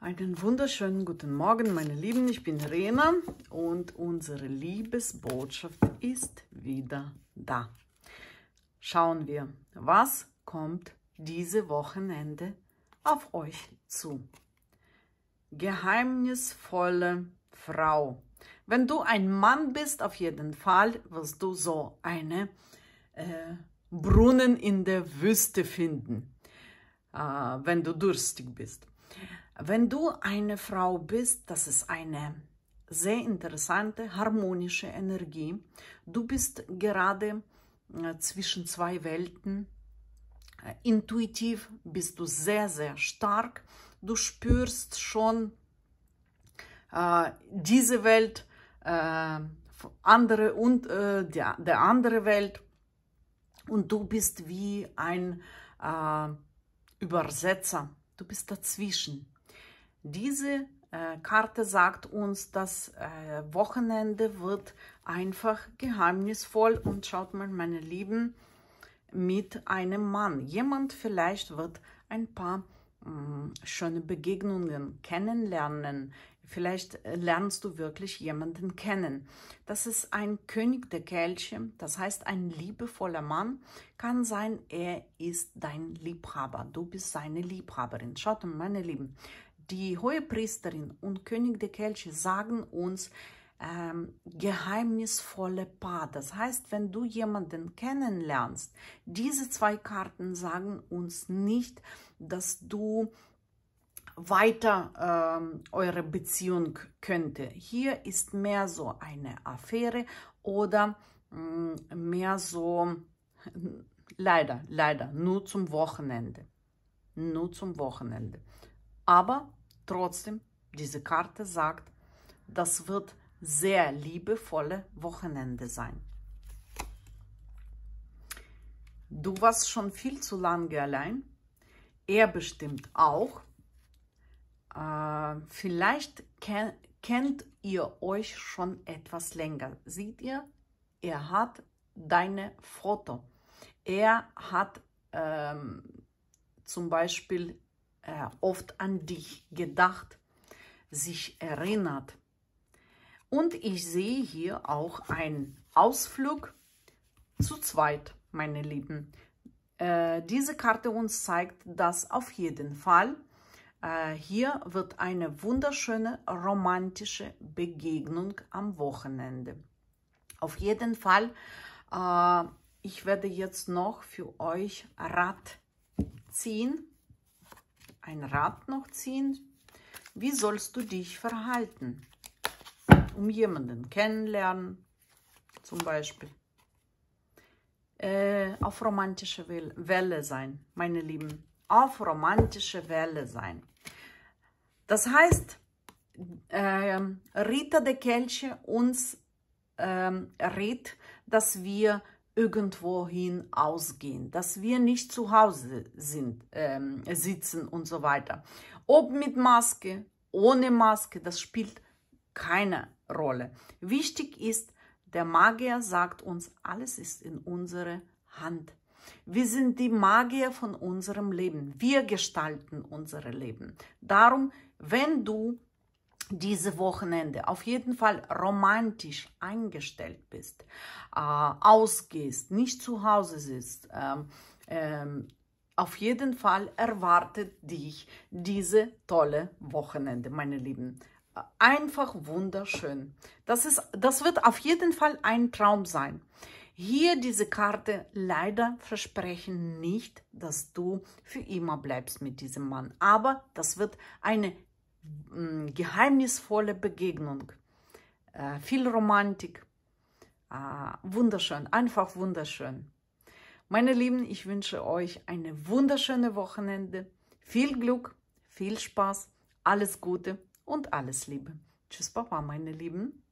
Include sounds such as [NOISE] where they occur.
Einen wunderschönen guten Morgen, meine Lieben. Ich bin Rena und unsere Liebesbotschaft ist wieder da. Schauen wir, was kommt diese Wochenende auf euch zu. Geheimnisvolle Frau. Wenn du ein Mann bist, auf jeden Fall wirst du so eine äh, Brunnen in der Wüste finden, äh, wenn du durstig bist. Wenn du eine Frau bist, das ist eine sehr interessante, harmonische Energie. Du bist gerade äh, zwischen zwei Welten. Äh, intuitiv bist du sehr, sehr stark. Du spürst schon äh, diese Welt, äh, andere und äh, der, der andere Welt. Und du bist wie ein äh, Übersetzer. Du bist dazwischen. Diese äh, Karte sagt uns, das äh, Wochenende wird einfach geheimnisvoll und schaut mal, meine Lieben, mit einem Mann. Jemand vielleicht wird ein paar mh, mm, schöne Begegnungen kennenlernen. Vielleicht äh, lernst du wirklich jemanden kennen. Das ist ein König der Kelche, das heißt ein liebevoller Mann. Kann sein, er ist dein Liebhaber. Du bist seine Liebhaberin. Schaut, mal, meine Lieben, die Hohepriesterin und König der Kelche sagen uns ähm, geheimnisvolle Paar. Das heißt, wenn du jemanden kennenlernst, diese zwei Karten sagen uns nicht, dass du weiter ähm, eure Beziehung könnte. Hier ist mehr so eine Affäre oder mh, mm, mehr so, [LAUGHS] leider, leider, nur zum Wochenende. Nur zum Wochenende. Aber Trotzdem, diese Karte sagt, das wird sehr liebevolle Wochenende sein. Du warst schon viel zu lange allein. Er bestimmt auch. Äh, vielleicht ken kennt ihr euch schon etwas länger. Seht ihr, er hat deine Foto. Er hat ähm, zum Beispiel äh, oft an dich gedacht, sich erinnert. Und ich sehe hier auch einen Ausflug zu zweit, meine Lieben. Äh, diese Karte uns zeigt, dass auf jeden Fall äh, hier wird eine wunderschöne romantische Begegnung am Wochenende. Auf jeden Fall, äh, ich werde jetzt noch für euch Rad ziehen ein Rat noch ziehen. Wie sollst du dich verhalten, um jemanden kennenlernen, zum Beispiel? Äh, auf romantische Welle sein, meine Lieben. Auf romantische Welle sein. Das heißt, äh, Rita de Kelche uns äh, rät, dass wir irgendwohin ausgehen, dass wir nicht zu Hause sind, ähm, sitzen und so weiter. Ob mit Maske, ohne Maske, das spielt keine Rolle. Wichtig ist, der Magier sagt uns, alles ist in unserer Hand. Wir sind die Magier von unserem Leben. Wir gestalten unser Leben. Darum, wenn du diese Wochenende auf jeden Fall romantisch eingestellt bist, äh, ausgehst, nicht zu Hause sitzt, ähm, ähm, auf jeden Fall erwartet dich diese tolle Wochenende, meine Lieben. Einfach wunderschön. Das, ist, das wird auf jeden Fall ein Traum sein. Hier diese Karte leider versprechen nicht, dass du für immer bleibst mit diesem Mann. Aber das wird eine geheimnisvolle Begegnung, äh, viel Romantik, äh, wunderschön, einfach wunderschön. Meine Lieben, ich wünsche euch eine wunderschöne Wochenende, viel Glück, viel Spaß, alles Gute und alles Liebe. Tschüss, Papa, meine Lieben.